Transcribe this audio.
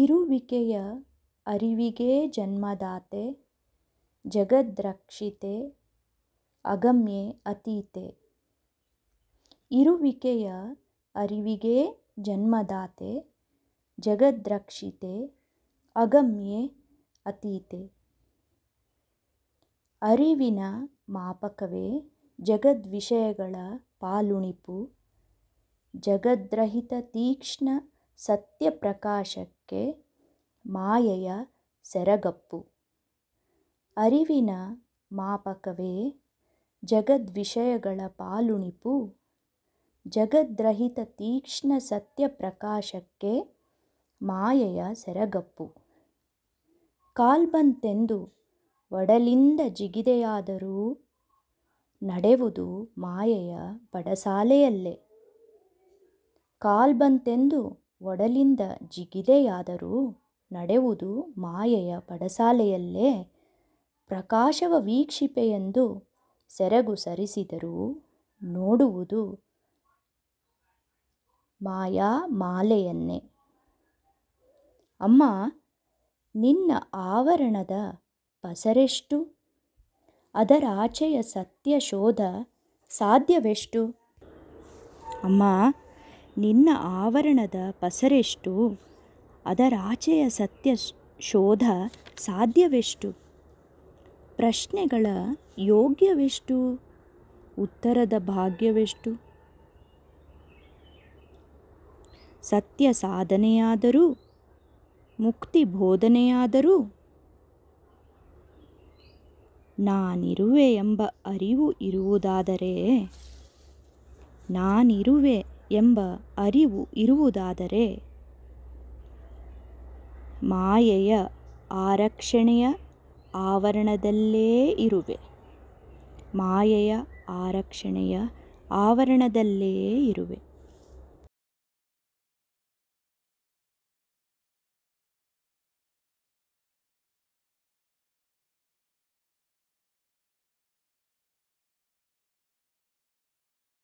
ಇರುವಿಕೆಯ ಅರಿವಿಗೇ ಜನ್ಮದಾತೆ ಜಗದ್ರಕ್ಷಿತೆ ಅಗಮ್ಯೆ ಅತೀತೆ ಇರುವಿಕೆಯ ಅರಿವಿಗೇ ಜನ್ಮದಾತೆ ಜಗದ್ರಕ್ಷಿತೆ ಅಗಮ್ಯೆ ಅತೀತೆ ಅರಿವಿನ ಮಾಪಕವೇ ಜಗದ್ವಿಷಯಗಳ ಪಾಲುಣಿಪು ಜಗದ್ರಹಿತ ತೀಕ್ಷ್ಣ ಸತ್ಯ ಪ್ರಕಾಶಕ್ಕೆ ಮಾಯೆಯ ಸೆರಗಪ್ಪು ಅರಿವಿನ ಮಾಪಕವೇ ಜಗದ್ವಿಷಯಗಳ ಪಾಲುಣಿಪು ಜಗದ್ರಹಿತ ತೀಕ್ಷ್ಣ ಸತ್ಯ ಪ್ರಕಾಶಕ್ಕೆ ಮಾಯೆಯ ಸೆರಗಪ್ಪು ಕಾಲ್ಬಂತೆಂದು ಒಡಲಿಂದ ಜಿಗಿದೆಯಾದರೂ ನಡೆವುದು ಮಾಯೆಯ ಬಡಸಾಲೆಯಲ್ಲೇ ಕಾಲ್ಬಂತೆಂದು ಒಡಲಿಂದ ಜಿಗಿದೆಯಾದರೂ ನಡೆವುದು ಮಾಯೆಯ ಪಡಸಾಲೆಯಲ್ಲೇ ಪ್ರಕಾಶವ ವೀಕ್ಷಿಪೆಯೆಂದು ಸೆರಗು ಸರಿಸಿದರೂ ನೋಡುವುದು ಮಾಯಾ ಮಾಲೆಯನ್ನೇ ಅಮ್ಮ ನಿನ್ನ ಆವರಣದ ಪಸರೆಷ್ಟು ಆಚೆಯ ಸತ್ಯ ಶೋಧ ಸಾಧ್ಯವೆಷ್ಟು ಅಮ್ಮ ನಿನ್ನ ಆವರಣದ ಪಸರೆಷ್ಟು ಅದರಾಚೆಯ ಸತ್ಯ ಶೋಧ ಸಾಧ್ಯವೆಷ್ಟು ಪ್ರಶ್ನೆಗಳ ಯೋಗ್ಯವೆಷ್ಟು ಉತ್ತರದ ಭಾಗ್ಯವೆಷ್ಟು ಸತ್ಯ ಸಾಧನೆಯಾದರೂ ಮುಕ್ತಿ ಬೋಧನೆಯಾದರೂ ನಾನಿರುವೆ ಎಂಬ ಅರಿವು ಇರುವುದಾದರೆ ನಾನಿರುವೆ ಎಂಬ ಅರಿವು ಇರುವುದಾದರೆ ಮಾಯೆಯ ಆರಕ್ಷಣೆಯ ಆವರಣದಲ್ಲೇ ಇರುವೆ ಮಾಯೆಯ ಆರಕ್ಷಣೆಯ ಆವರಣದಲ್ಲೇ ಇರುವೆ